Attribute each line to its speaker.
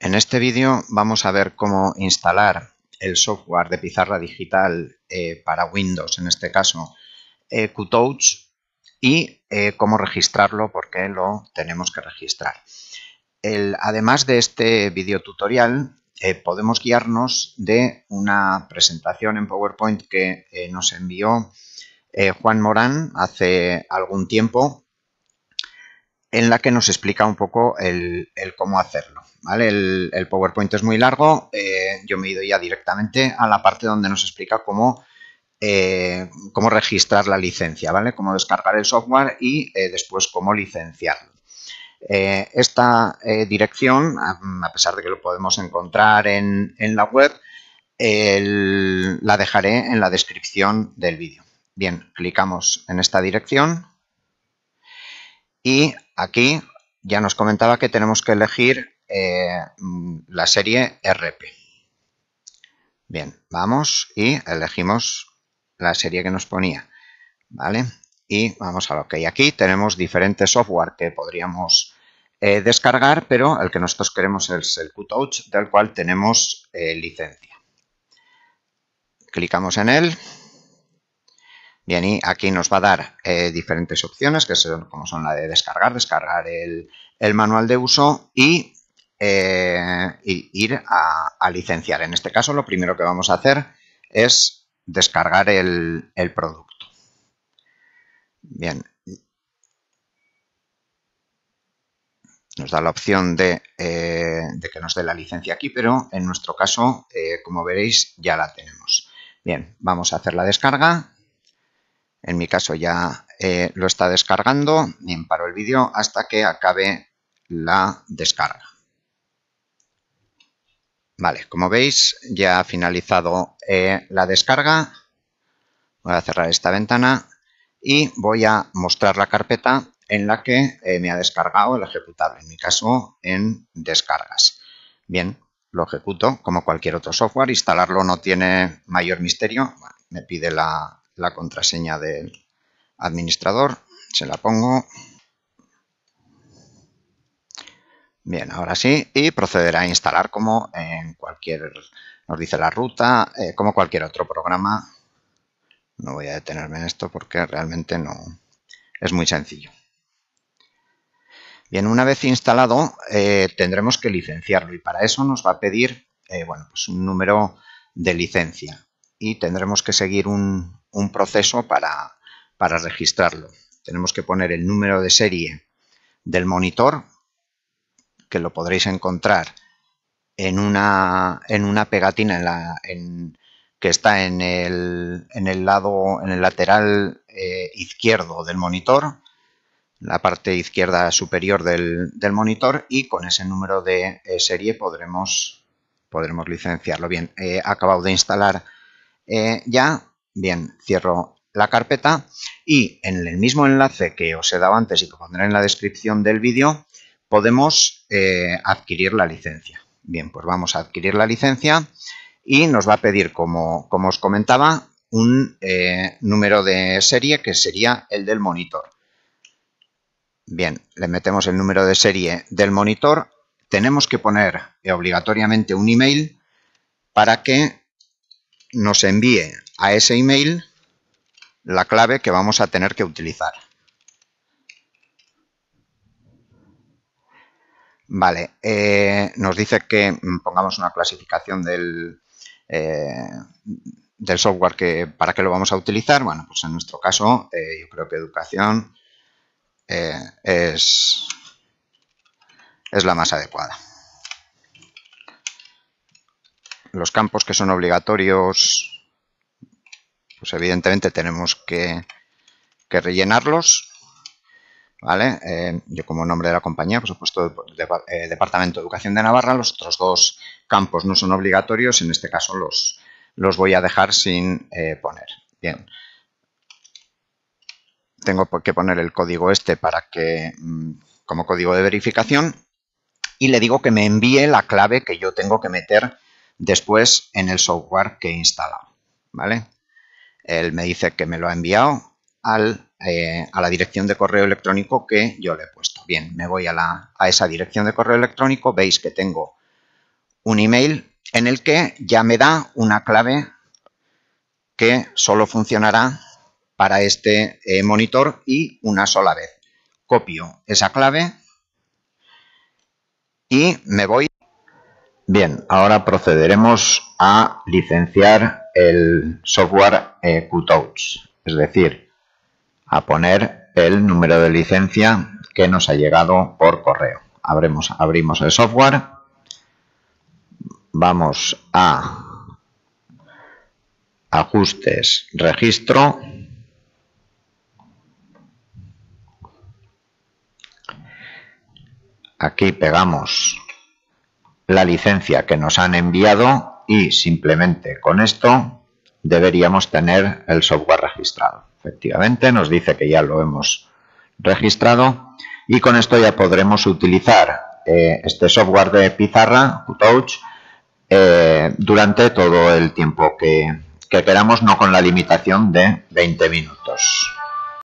Speaker 1: En este vídeo vamos a ver cómo instalar el software de pizarra digital eh, para Windows, en este caso eh, Qtouch, y eh, cómo registrarlo porque lo tenemos que registrar. además de este vídeo tutorial, podemos guiarnos de una presentación en PowerPoint que nos envió Juan Morán hace algún tiempo en la que nos explica un poco el, cómo hacerlo. ¿vale? El, PowerPoint es muy largo, eh, yo me he ido ya directamente a la parte donde nos explica cómo, eh, cómo registrar la licencia, ¿vale? cómo descargar el software y eh, después cómo licenciarlo. esta dirección, a pesar de que lo podemos encontrar en, la web, la dejaré en la descripción del vídeo. Bien, clicamos en esta dirección y Aquí ya nos comentaba que tenemos que elegir eh, la serie RP. Bien, vamos y elegimos la serie que nos ponía. ¿Vale? Y vamos a lo que aquí. Tenemos diferentes software que podríamos eh, descargar, pero el que nosotros queremos es el QTouch, del cual tenemos eh, licencia. Clicamos en él Bien, y aquí nos va a dar eh, diferentes opciones, que son, como son la de descargar, descargar el, manual de uso y eh, ir a, licenciar. En este caso, lo primero que vamos a hacer es descargar el, producto. Bien. Nos da la opción eh, de, que nos dé la licencia aquí, pero en nuestro caso, como veréis, ya la tenemos. Bien, vamos a hacer la descarga. En mi caso ya eh, lo está descargando y paro el vídeo hasta que acabe la descarga. Vale, como veis ya ha finalizado eh, la descarga. Voy a cerrar esta ventana y voy a mostrar la carpeta en la que eh, me ha descargado el ejecutable, en mi caso en descargas. Bien, lo ejecuto como cualquier otro software, instalarlo no tiene mayor misterio, me pide la, la contraseña del administrador, se la pongo. Bien, ahora sí, y procederá a instalar como en cualquier, nos dice la ruta, eh, como cualquier otro programa. No voy a detenerme en esto porque realmente no, es muy sencillo. Bien, una vez instalado eh, tendremos que licenciarlo y para eso nos va a pedir eh, bueno, pues un número de licencia y tendremos que seguir un, un proceso para, para registrarlo. Tenemos que poner el número de serie del monitor, que lo podréis encontrar en una, en una pegatina en la, en, que está en el, en el, lado, en el lateral eh, izquierdo del monitor, la parte izquierda superior del, del monitor y con ese número de eh, serie podremos, podremos licenciarlo. Bien, he eh, acabado de instalar ya Bien, cierro la carpeta y en el mismo enlace que os he dado antes y que pondré en la descripción del vídeo, podemos eh, adquirir la licencia. Bien, pues vamos a adquirir la licencia y nos va a pedir, como, como os comentaba, un eh, número de serie que sería el del monitor. Bien, le metemos el número de serie del monitor. Tenemos que poner eh, obligatoriamente un email para que nos envíe a ese email la clave que vamos a tener que utilizar. Vale, eh, nos dice que mm, pongamos una clasificación del, eh, del software que, para que lo vamos a utilizar. Bueno, pues en nuestro caso eh, yo creo que educación es, es la más adecuada. Los campos que son obligatorios pues evidentemente tenemos que, rellenarlos. ¿Vale? Eh, yo como nombre de la compañía, por supuesto, eh, Departamento de Educación de Navarra, los otros dos campos no son obligatorios, en este caso los, los voy a dejar sin eh, poner. Bien. Tengo que poner el código este para que, mm, como código de verificación, y le digo que me envíe la clave que yo tengo que meter después en el software que he instalado. ¿Vale? Él me dice que me lo ha enviado eh, a la dirección de correo electrónico que yo le he puesto. Bien, me voy a, esa dirección de correo electrónico, veis que tengo un email en el que ya me da una clave que solo funcionará para este eh, monitor y una sola vez. Copio esa clave y me voy. Bien, ahora procederemos a licenciar el software eh, es decir, a poner el número de licencia que nos ha llegado por correo. abrimos el software, vamos a ajustes, registro, aquí pegamos la licencia que nos han enviado y simplemente con esto deberíamos tener el software registrado. Efectivamente, nos dice que ya lo hemos registrado y con esto ya podremos utilizar eh, este software de pizarra, Qtouch, eh, durante todo el tiempo que, que queramos, no con la limitación de 20 minutos.